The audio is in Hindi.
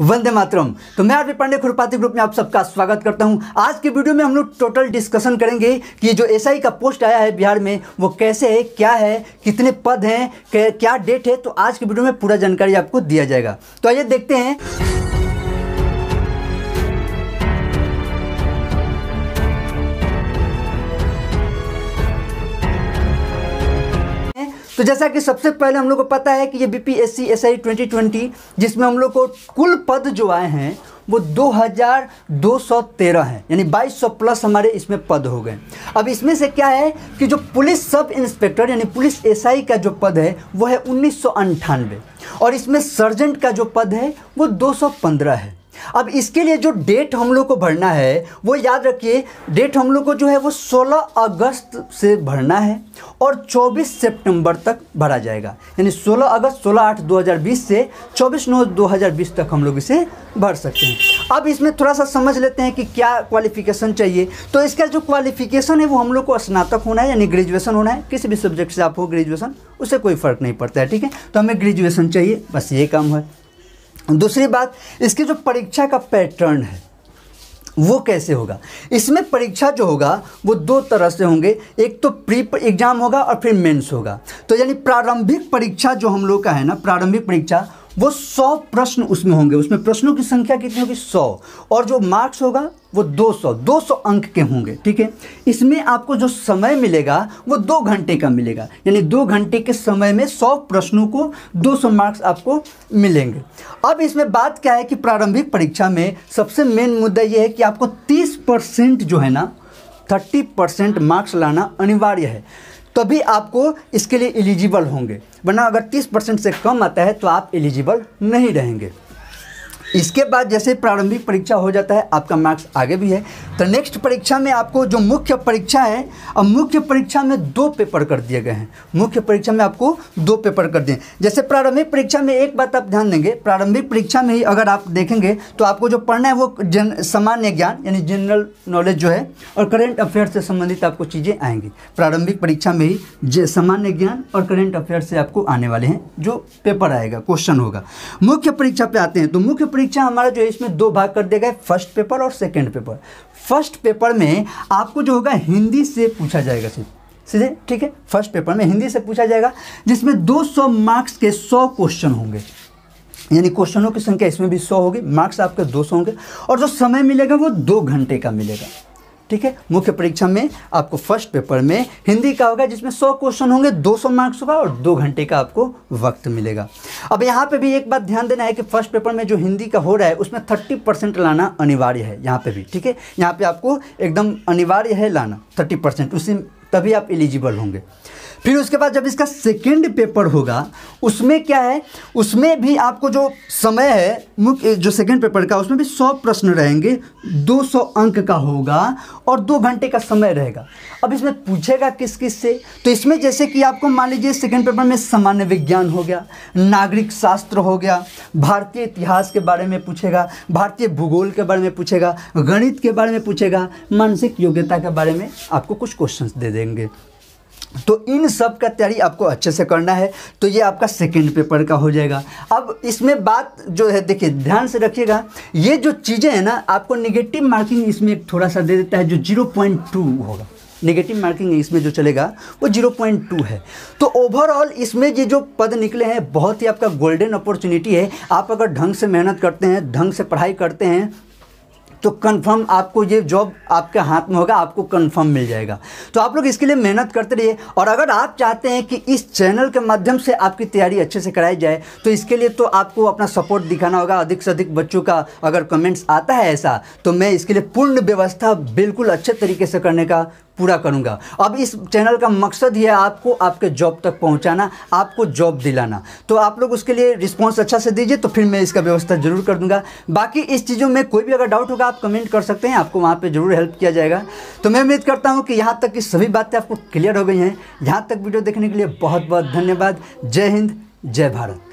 वंदे मातरम तो मैं आरवी पांडे खुरपाती ग्रुप में आप सबका स्वागत करता हूं आज के वीडियो में हम लोग टोटल डिस्कशन करेंगे कि जो एसआई का पोस्ट आया है बिहार में वो कैसे है क्या है कितने पद हैं क्या डेट है तो आज के वीडियो में पूरा जानकारी आपको दिया जाएगा तो आइए देखते हैं तो जैसा कि सबसे पहले हम लोग को पता है कि ये B P S C S I twenty twenty जिसमें हम लोग को कुल पद जो आए हैं वो 2213 है यानी 2200 प्लस हमारे इसमें पद हो गए अब इसमें से क्या है कि जो पुलिस सब इंस्पेक्टर यानी पुलिस एसआई का जो पद है वो है उन्नीस और इसमें सर्जेंट का जो पद है वो 215 है अब इसके लिए जो डेट हम लोग को भरना है वो याद रखिए डेट हम लोग को जो है वो 16 अगस्त से भरना है और 24 सितंबर तक भरा जाएगा यानी 16 अगस्त 16 आठ 2020 से 24 नौ 2020 तक हम लोग इसे भर सकते हैं अब इसमें थोड़ा सा समझ लेते हैं कि क्या क्वालिफिकेशन चाहिए तो इसका जो क्वालिफिकेशन है वो हम लोग को स्नातक होना है यानी ग्रेजुएसन होना है किसी भी सब्जेक्ट से आप हो ग्रेजुएसन उससे कोई फ़र्क नहीं पड़ता है ठीक है तो हमें ग्रेजुएसन चाहिए बस ये काम है दूसरी बात इसकी जो परीक्षा का पैटर्न है वो कैसे होगा इसमें परीक्षा जो होगा वो दो तरह से होंगे एक तो प्री एग्ज़ाम होगा और फिर मेंस होगा तो यानी प्रारंभिक परीक्षा जो हम लोग का है ना प्रारंभिक परीक्षा वो सौ प्रश्न उसमें होंगे उसमें प्रश्नों की संख्या कितनी होगी सौ और जो मार्क्स होगा वो दो सौ दो सौ अंक के होंगे ठीक है इसमें आपको जो समय मिलेगा वो दो घंटे का मिलेगा यानी दो घंटे के समय में सौ प्रश्नों को दो सौ मार्क्स आपको मिलेंगे अब इसमें बात क्या है कि प्रारंभिक परीक्षा में सबसे मेन मुद्दा ये है कि आपको तीस परसेंट जो है ना थर्टी परसेंट मार्क्स लाना अनिवार्य है तभी आपको इसके लिए एलिजिबल होंगे वरना अगर 30 परसेंट से कम आता है तो आप एलिजिबल नहीं रहेंगे इसके बाद जैसे प्रारंभिक परीक्षा हो जाता है आपका मार्क्स आगे भी है तो नेक्स्ट परीक्षा में आपको जो मुख्य परीक्षा है अब मुख्य परीक्षा में दो पेपर कर दिए गए हैं मुख्य परीक्षा में आपको दो पेपर कर दिए जैसे प्रारंभिक परीक्षा में एक बात आप ध्यान देंगे प्रारंभिक परीक्षा में ही अगर आप देखेंगे तो आपको जो पढ़ना है वो जन सामान्य ज्ञान यानी जनरल नॉलेज जो है और करेंट अफेयर से संबंधित आपको चीज़ें आएंगी प्रारंभिक परीक्षा में ही सामान्य ज्ञान और करेंट अफेयर से आपको आने वाले हैं जो पेपर आएगा क्वेश्चन होगा मुख्य परीक्षा पे आते हैं तो मुख्य परीक्षा हमारा जो है इसमें दो भाग कर दिया गया फर्स्ट पेपर और सेकेंड पेपर फर्स्ट पेपर में आपको जो होगा हिंदी से पूछा जाएगा सिर्फ सीधे ठीक है फर्स्ट पेपर में हिंदी से पूछा जाएगा जिसमें 200 मार्क्स के 100 क्वेश्चन होंगे यानी क्वेश्चनों की संख्या इसमें भी 100 होगी मार्क्स आपके 200 होंगे और जो समय मिलेगा वो दो घंटे का मिलेगा ठीक है मुख्य परीक्षा में आपको फर्स्ट पेपर में हिंदी का होगा जिसमें 100 क्वेश्चन होंगे 200 मार्क्स होगा और दो घंटे का आपको वक्त मिलेगा अब यहाँ पे भी एक बात ध्यान देना है कि फर्स्ट पेपर में जो हिंदी का हो रहा है उसमें 30 परसेंट लाना अनिवार्य है यहाँ पे भी ठीक है यहाँ पे आपको एकदम अनिवार्य है लाना थर्टी परसेंट उसी तभी आप एलिजिबल होंगे फिर उसके बाद जब इसका सेकेंड पेपर होगा उसमें क्या है उसमें भी आपको जो समय है मुख्य जो सेकेंड पेपर का उसमें भी सौ प्रश्न रहेंगे दो सौ अंक का होगा और दो घंटे का समय रहेगा अब इसमें पूछेगा किस किस से तो इसमें जैसे कि आपको मान लीजिए सेकेंड पेपर में सामान्य विज्ञान हो गया नागरिक शास्त्र हो गया भारतीय इतिहास के बारे में पूछेगा भारतीय भूगोल के बारे में पूछेगा गणित के बारे में पूछेगा मानसिक योग्यता के बारे में आपको कुछ क्वेश्चन दे देगा देंगे तो इन सब का तैयारी आपको अच्छे से करना है तो ये आपका सेकेंड पेपर का हो जाएगा अब इसमें बात जो है देखिए ध्यान से रखिएगा ये जो चीज़ें हैं ना आपको नेगेटिव मार्किंग इसमें एक थोड़ा सा दे देता है जो जीरो पॉइंट टू होगा नेगेटिव मार्किंग इसमें जो चलेगा वो जीरो पॉइंट टू है तो ओवरऑल इसमें ये जो पद निकले हैं बहुत ही आपका गोल्डन अपॉर्चुनिटी है आप अगर ढंग से मेहनत करते हैं ढंग से पढ़ाई करते हैं तो कंफर्म आपको ये जॉब आपके हाथ में होगा आपको कंफर्म मिल जाएगा तो आप लोग इसके लिए मेहनत करते रहिए और अगर आप चाहते हैं कि इस चैनल के माध्यम से आपकी तैयारी अच्छे से कराई जाए तो इसके लिए तो आपको अपना सपोर्ट दिखाना होगा अधिक से अधिक बच्चों का अगर कमेंट्स आता है ऐसा तो मैं इसके लिए पूर्ण व्यवस्था बिल्कुल अच्छे तरीके से करने का पूरा करूँगा अब इस चैनल का मकसद ये है आपको आपके जॉब तक पहुँचाना आपको जॉब दिलाना तो आप लोग उसके लिए रिस्पॉन्स अच्छा से दीजिए तो फिर मैं इसका व्यवस्था जरूर कर दूँगा बाकी इस चीज़ों में कोई भी अगर डाउट होगा आप कमेंट कर सकते हैं आपको वहाँ पर जरूर हेल्प किया जाएगा तो मैं उम्मीद करता हूँ कि यहाँ तक की सभी बातें आपको क्लियर हो गई हैं यहाँ तक वीडियो देखने के लिए बहुत बहुत धन्यवाद जय हिंद जय भारत